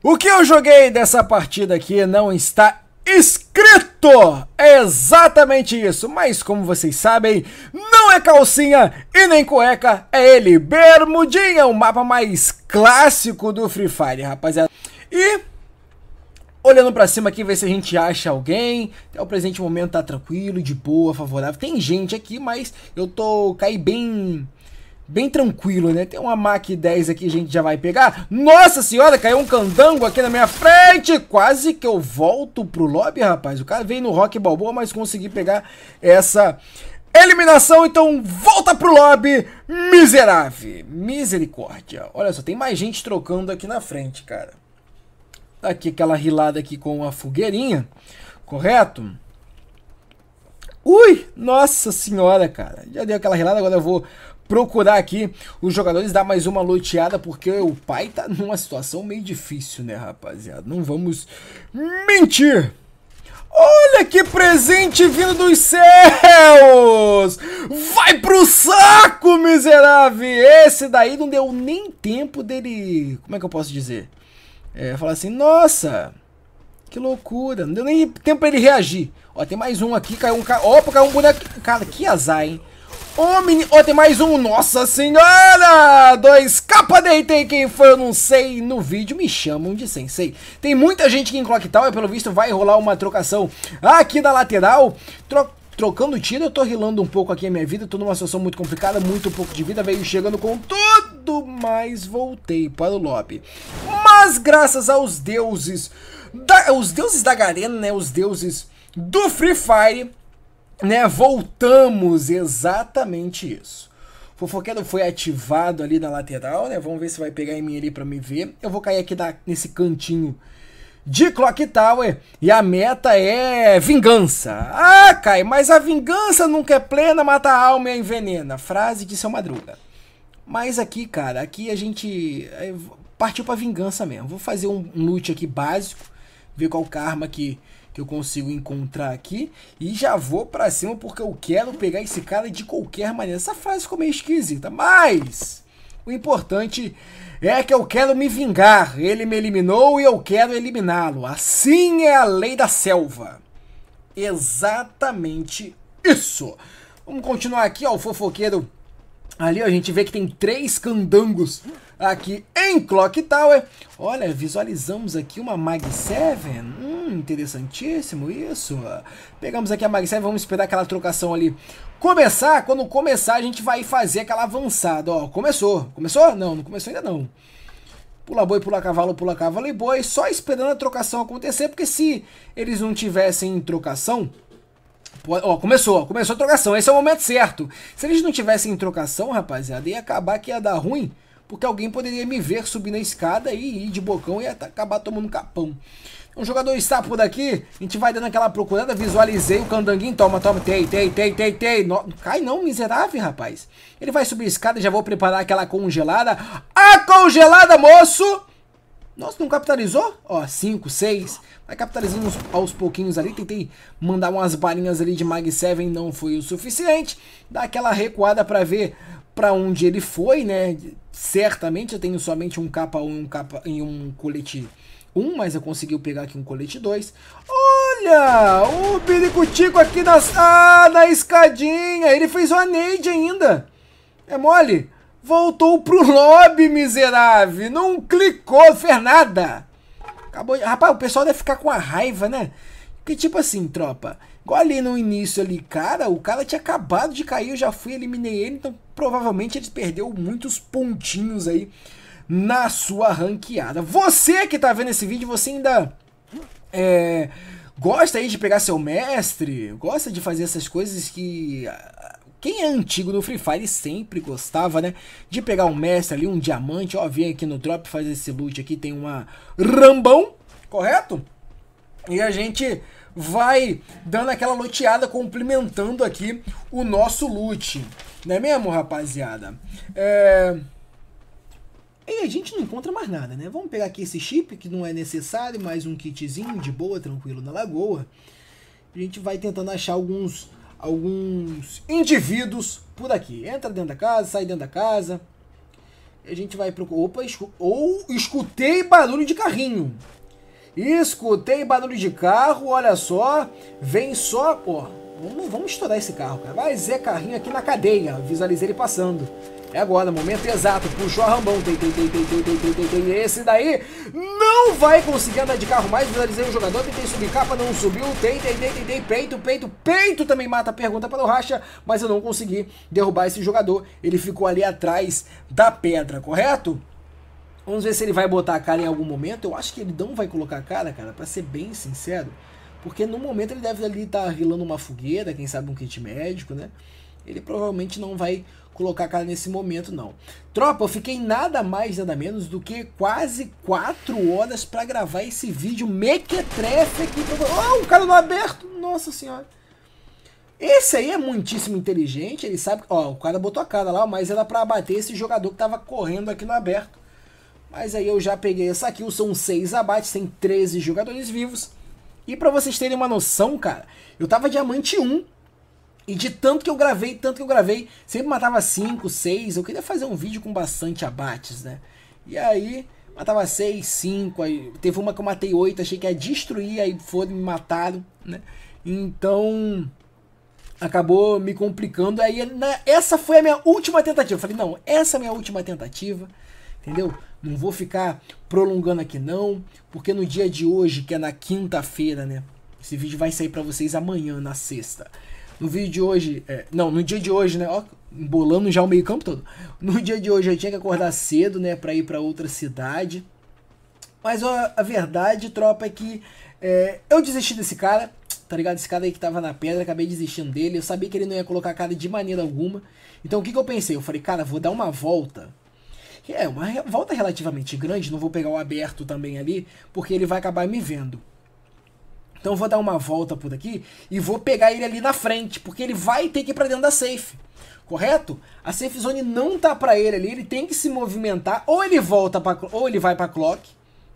O que eu joguei dessa partida aqui não está escrito! É exatamente isso, mas como vocês sabem, não é calcinha e nem cueca, é ele, Bermudinha, o mapa mais clássico do Free Fire, rapaziada. E olhando para cima aqui, ver se a gente acha alguém. Até o presente momento tá tranquilo, de boa, favorável. Tem gente aqui, mas eu tô caí bem bem tranquilo, né? Tem uma Mac 10 aqui, a gente já vai pegar. Nossa senhora, caiu um candango aqui na minha frente! Quase que eu volto pro lobby, rapaz. O cara veio no Rock Balboa, mas consegui pegar essa eliminação. Então volta pro lobby, miserável. Misericórdia. Olha só, tem mais gente trocando aqui na frente, cara. Tá aqui aquela rilada aqui com a fogueirinha, correto? Ui, nossa senhora, cara. Já deu aquela rilada agora eu vou procurar aqui os jogadores, dar mais uma loteada, porque o pai tá numa situação meio difícil, né, rapaziada? Não vamos mentir! Olha que presente vindo dos céus! Vai pro saco, miserável! Esse daí não deu nem tempo dele. Como é que eu posso dizer? É, falar assim, nossa, que loucura! Não deu nem tempo pra ele reagir. Ó, tem mais um aqui, caiu um. Opa, caiu um boneco. Cara, que azar, hein? Omni... Ó, oh, tem mais um. Nossa senhora! dois k deitei quem foi, eu não sei. No vídeo me chamam de sensei. Tem muita gente que em Clock Tower, pelo visto, vai rolar uma trocação aqui na lateral. Tro trocando tiro, eu tô rilando um pouco aqui a minha vida. Tô numa situação muito complicada, muito pouco de vida. Veio chegando com tudo, mas voltei para o lobby. Mas graças aos deuses... Da... Os deuses da Garena, né? Os deuses do Free Fire né? Voltamos, exatamente isso. O fofoqueiro foi ativado ali na lateral, né? Vamos ver se vai pegar em mim ali para me ver. Eu vou cair aqui nesse cantinho de Clock Tower e a meta é vingança. Ah, cai, mas a vingança nunca é plena, mata a alma e envenena. Frase de seu Madruga. Mas aqui, cara, aqui a gente é, partiu pra vingança mesmo. Vou fazer um, loot aqui básico, ver qual karma que que eu consigo encontrar aqui e já vou para cima porque eu quero pegar esse cara de qualquer maneira. Essa frase ficou meio esquisita, mas o importante é que eu quero me vingar. Ele me eliminou e eu quero eliminá-lo. Assim é a lei da selva. Exatamente isso. Vamos continuar aqui, ó, o fofoqueiro. Ali ó, a gente vê que tem três candangos aqui em Clock Tower. Olha, visualizamos aqui uma Mag 7. Hum, interessantíssimo isso. Pegamos aqui a Maricela e vamos esperar aquela trocação ali começar. Quando começar, a gente vai fazer aquela avançada. Ó, começou. Começou? Não, não começou ainda não. Pula boi, pula cavalo, pula cavalo e boi. Só esperando a trocação acontecer, porque se eles não tivessem trocação... Ó, começou, começou a trocação. Esse é o momento certo. Se eles não tivessem trocação, rapaziada, ia acabar que ia dar ruim porque alguém poderia me ver subir na escada e ir de bocão e acabar tomando capão. Um jogador está por aqui. A gente vai dando aquela procurada. Visualizei o candanguinho. Toma, toma. Tem, tem, tem, tem, tem. No... Cai não, miserável, rapaz. Ele vai subir a escada. Já vou preparar aquela congelada. A congelada, moço! Nossa, não capitalizou? Ó, 5, 6. Vai capitalizando aos pouquinhos ali. Tentei mandar umas balinhas ali de Mag 7. Não foi o suficiente. Dá aquela recuada para ver para onde ele foi, né? Certamente eu tenho somente um capa 1 um capa, e um colete 1, mas eu consegui pegar aqui um colete 2. Olha, o Biricutico aqui na ah, na escadinha. Ele fez o nade ainda. É mole? Voltou pro lobby, miserável. Não clicou, fez nada. Acabou. Rapaz, o pessoal deve ficar com a raiva, né? Porque, tipo assim, tropa. Igual ali no início ali, cara, o cara tinha acabado de cair, eu já fui, eliminei ele, então provavelmente ele perdeu muitos pontinhos aí na sua ranqueada. Você que tá vendo esse vídeo, você ainda é, gosta aí de pegar seu mestre, gosta de fazer essas coisas que ah, quem é antigo no Free Fire sempre gostava, né? De pegar um mestre ali, um diamante, ó, vem aqui no drop, faz esse loot aqui, tem uma rambão, correto? E a gente vai dando aquela loteada, complementando aqui o nosso loot, não é mesmo, rapaziada? É... E a gente não encontra mais nada, né? Vamos pegar aqui esse chip, que não é necessário, mais um kitzinho de boa, tranquilo, na lagoa. A gente vai tentando achar alguns, alguns indivíduos por aqui. Entra dentro da casa, sai dentro da casa. A gente vai procurar... Opa, escu... ou escutei barulho de carrinho. Escutei barulho de carro, olha só. Vem só, ó. Vamos, vamos estourar esse carro, cara. Vai Zé Carrinho aqui na cadeia. Visualizei ele passando. É agora, momento exato, puxou a Rambão, tem, tem, tem, tem, tem, tem, tem, tem, tem, esse daí não vai conseguir andar de carro mais, visualizei o jogador, tentei subir capa, não subiu, tem, tem, tem, tem, tem, peito, peito, peito também mata a pergunta para o Racha, mas eu não consegui derrubar esse jogador, ele ficou ali atrás da pedra, correto? Vamos ver se ele vai botar a cara em algum momento, eu acho que ele não vai colocar a cara, cara, para ser bem sincero, porque no momento ele deve ali estar tá rilando uma fogueira, quem sabe um kit médico, né? Ele provavelmente não vai colocar a cara nesse momento, não. Tropa, eu fiquei nada mais, nada menos do que quase 4 horas para gravar esse vídeo mequetrefe aqui. Pra... Oh, o cara não aberto! Nossa senhora. Esse aí é muitíssimo inteligente, ele sabe... Ó, o cara botou a cara lá, mas era para bater esse jogador que tava correndo aqui no aberto. Mas aí eu já peguei essa aqui, são 6 abates, tem 13 jogadores vivos. E para vocês terem uma noção, cara, eu tava diamante 1 e de tanto que eu gravei, tanto que eu gravei, sempre matava 5, 6. Eu queria fazer um vídeo com bastante abates, né? E aí, matava 6, 5. Aí teve uma que eu matei 8, achei que ia destruir, aí foram me mataram, né? Então, acabou me complicando. Aí, na, essa foi a minha última tentativa. Eu falei, não, essa é a minha última tentativa, entendeu? Não vou ficar prolongando aqui não, porque no dia de hoje, que é na quinta-feira, né? Esse vídeo vai sair para vocês amanhã, na sexta. No vídeo de hoje, é, não, no dia de hoje, né? Ó, embolando já o meio-campo todo. No dia de hoje eu tinha que acordar cedo, né, para ir para outra cidade. Mas ó, a verdade, tropa, é que é, eu desisti desse cara, tá ligado? Esse cara aí que tava na pedra, acabei desistindo dele. Eu sabia que ele não ia colocar a cara de maneira alguma. Então o que, que eu pensei? Eu falei, cara, vou dar uma volta. É, uma volta relativamente grande, não vou pegar o aberto também ali, porque ele vai acabar me vendo. Então eu vou dar uma volta por aqui e vou pegar ele ali na frente, porque ele vai ter que ir para dentro da safe. Correto? A safe zone não tá para ele ali, ele tem que se movimentar, ou ele volta para ou ele vai para clock,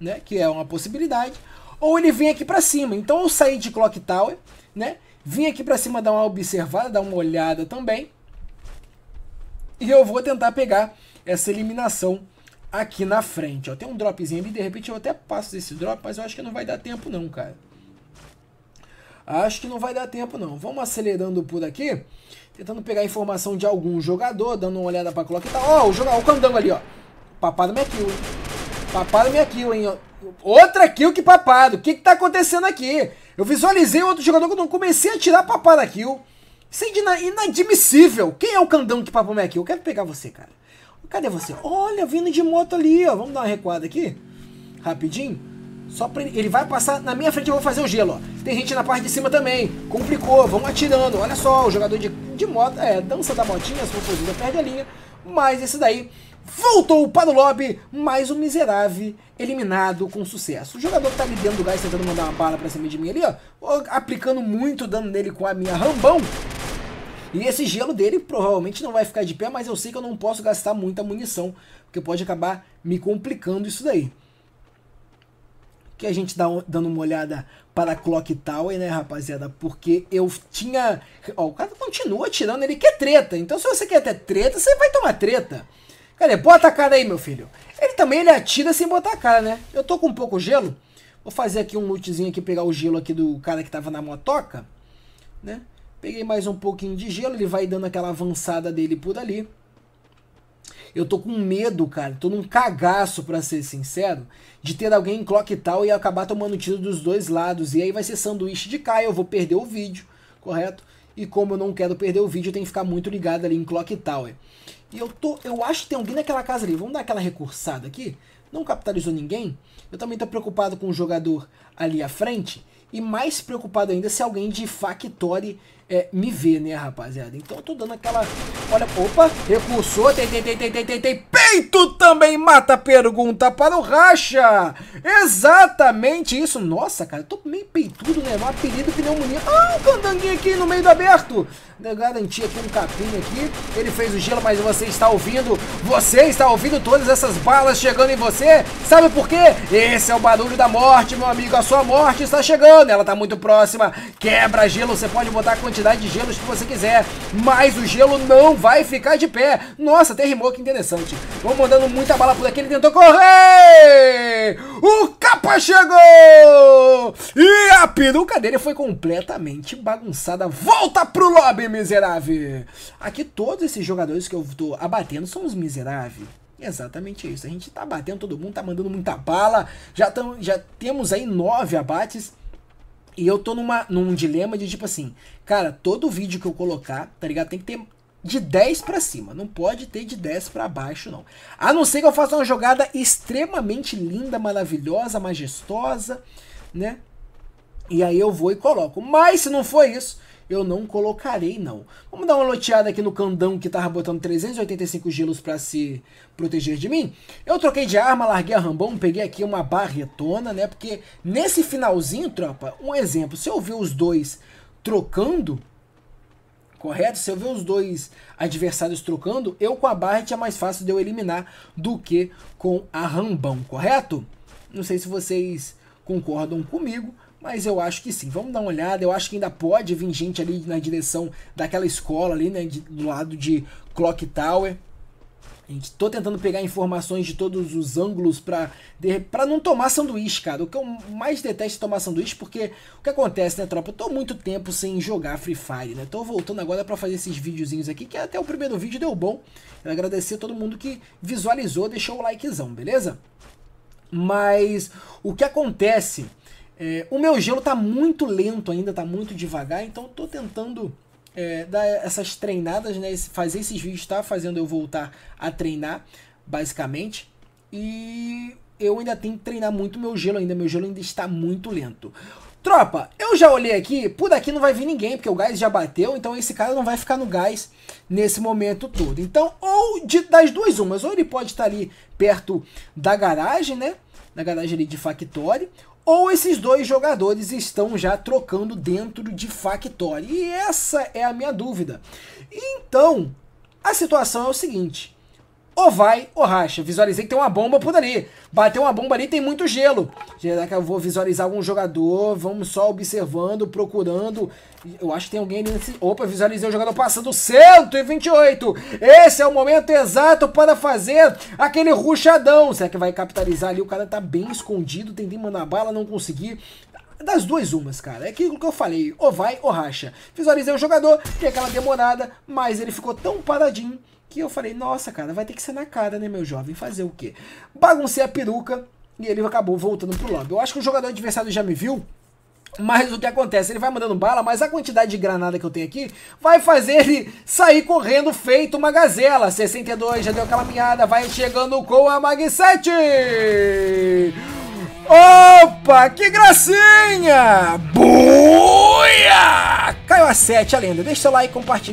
né, que é uma possibilidade, ou ele vem aqui para cima. Então eu saí de clock tower, né? Vim aqui para cima dar uma observada, dar uma olhada também. E eu vou tentar pegar essa eliminação aqui na frente, ó. Tem um dropzinho ali, de repente eu até passo esse drop, mas eu acho que não vai dar tempo não, cara. Acho que não vai dar tempo não. Vamos acelerando por aqui, tentando pegar informação de algum jogador, dando uma olhada pra colocar. Ó, oh, o jogador, o candango ali, ó. Papado minha kill, hein? Papado minha kill, hein? Outra kill que papado. O que que tá acontecendo aqui? Eu visualizei outro jogador que eu não comecei a tirar papada kill. Isso é inadmissível. Quem é o candango que papou minha kill? Eu quero pegar você, cara. Cadê você? Olha, vindo de moto ali, ó. Vamos dar uma recuada aqui. Rapidinho. Só pra ele, ele vai passar na minha frente, eu vou fazer o gelo. Ó. Tem gente na parte de cima também. Complicou, vão atirando. Olha só, o jogador de, de moto, é, dança da motinha, se for posida, perde a linha. Mas esse daí voltou para o lobby, Mais um miserável eliminado com sucesso. O jogador que tá ali dentro do gás tentando mandar uma bala pra cima de mim ali, ó, aplicando muito dano nele com a minha rambão. E esse gelo dele provavelmente não vai ficar de pé, mas eu sei que eu não posso gastar muita munição, porque pode acabar me complicando isso daí que a gente dá dando uma olhada para a Clock Tower, né, rapaziada? Porque eu tinha. Ó, o cara continua tirando, ele quer treta. Então, se você quer ter treta, você vai tomar treta. Cadê? Bota a cara aí, meu filho. Ele também ele atira sem botar a cara, né? Eu tô com um pouco gelo. Vou fazer aqui um lootzinho aqui, pegar o gelo aqui do cara que tava na motoca, né? Peguei mais um pouquinho de gelo, ele vai dando aquela avançada dele por ali. Eu tô com medo, cara. Tô num cagaço, pra ser sincero, de ter alguém em clock tal e acabar tomando tiro dos dois lados. E aí vai ser sanduíche de cá, eu vou perder o vídeo, correto? E como eu não quero perder o vídeo, eu tenho que ficar muito ligado ali em clock tower. E eu tô. Eu acho que tem alguém naquela casa ali. Vamos dar aquela recursada aqui? Não capitalizou ninguém. Eu também tô preocupado com o jogador ali à frente. E mais preocupado ainda se alguém de Factory é, me ver, né, rapaziada? Então eu tô dando aquela... Olha, opa, recursou, tem, tem, tem, tem, tem, tem, tem, peito também mata pergunta para o Racha! Exatamente isso! Nossa, cara, eu tô meio peitudo, né? Um apelido pneumonia. Ah, um candanguinho aqui no meio do aberto! Garantia garanti aqui um capim aqui. Ele fez o gelo, mas você está ouvindo, você está ouvindo todas essas balas chegando em você? Sabe por quê? Esse é o barulho da morte, meu amigo. A sua morte está chegando, ela tá muito próxima. Quebra gelo, você pode botar a quantidade quantidade de gelos que você quiser, mas o gelo não vai ficar de pé. Nossa, até rimou, que interessante. Vamos mandando muita bala por aqui, ele tentou correr! O capa chegou! E a peruca dele foi completamente bagunçada. Volta pro lobby, miserável! Aqui todos esses jogadores que eu tô abatendo são os miseráveis. Exatamente isso. A gente tá batendo todo mundo, tá mandando muita bala. Já, tam, já temos aí nove abates. E eu tô numa, num dilema de tipo assim, cara, todo vídeo que eu colocar, tá ligado? Tem que ter de 10 para cima, não pode ter de 10 para baixo não. A não ser que eu faça uma jogada extremamente linda, maravilhosa, majestosa, né? E aí eu vou e coloco. Mas se não for isso, eu não colocarei, não. Vamos dar uma loteada aqui no candão que tava botando 385 gelos para se proteger de mim. Eu troquei de arma, larguei a rambão, peguei aqui uma barretona, né? Porque nesse finalzinho, tropa, um exemplo, se eu ver os dois trocando, correto? Se eu ver os dois adversários trocando, eu com a Barret é mais fácil de eu eliminar do que com a Rambão, correto? Não sei se vocês concordam comigo, mas eu acho que sim. Vamos dar uma olhada. Eu acho que ainda pode vir gente ali na direção daquela escola ali, né, de, do lado de Clock Tower. Estou tentando pegar informações de todos os ângulos para para não tomar sanduíche, cara. O que eu mais detesto é tomar sanduíche, porque o que acontece, né, tropa? Eu tô muito tempo sem jogar Free Fire, né? Tô voltando agora para fazer esses videozinhos aqui, que até o primeiro vídeo deu bom. Quero agradecer a todo mundo que visualizou, deixou o likezão, beleza? Mas o que acontece é, o meu gelo tá muito lento ainda, tá muito devagar, então tô tentando é, dar essas treinadas, né? Fazer esses vídeos tá fazendo eu voltar a treinar, basicamente. E eu ainda tenho que treinar muito meu gelo ainda, meu gelo ainda está muito lento. Tropa, eu já olhei aqui, por daqui não vai vir ninguém, porque o gás já bateu, então esse cara não vai ficar no gás nesse momento todo. Então, ou de, das duas umas, ou ele pode estar ali perto da garagem, né? Na garagem ali de Factory, ou esses dois jogadores estão já trocando dentro de Factory. E essa é a minha dúvida. Então, a situação é o seguinte: ou vai ou racha. Visualizei que tem uma bomba por ali. Bateu uma bomba ali, tem muito gelo. Será que eu vou visualizar algum jogador? Vamos só observando, procurando. Eu acho que tem alguém ali nesse... Opa, visualizei o jogador passando 128. Esse é o momento exato para fazer aquele ruchadão. Será que vai capitalizar ali? O cara tá bem escondido, tentei mandar bala, não consegui das duas umas, cara. É aquilo que eu falei, ou vai ou racha. Visualizei o jogador, tem aquela demorada, mas ele ficou tão paradinho que eu falei, nossa, cara, vai ter que ser na cara, né, meu jovem? Fazer o quê? Baguncei a peruca e ele acabou voltando pro lobby. Eu acho que o jogador adversário já me viu. Mas o que acontece? Ele vai mandando bala, mas a quantidade de granada que eu tenho aqui vai fazer ele sair correndo feito uma gazela. 62, já deu aquela miada, vai chegando com a Mag 7. Opa, que gracinha! Buia! Caiu a 7 a lenda. Deixa seu like, compartilha.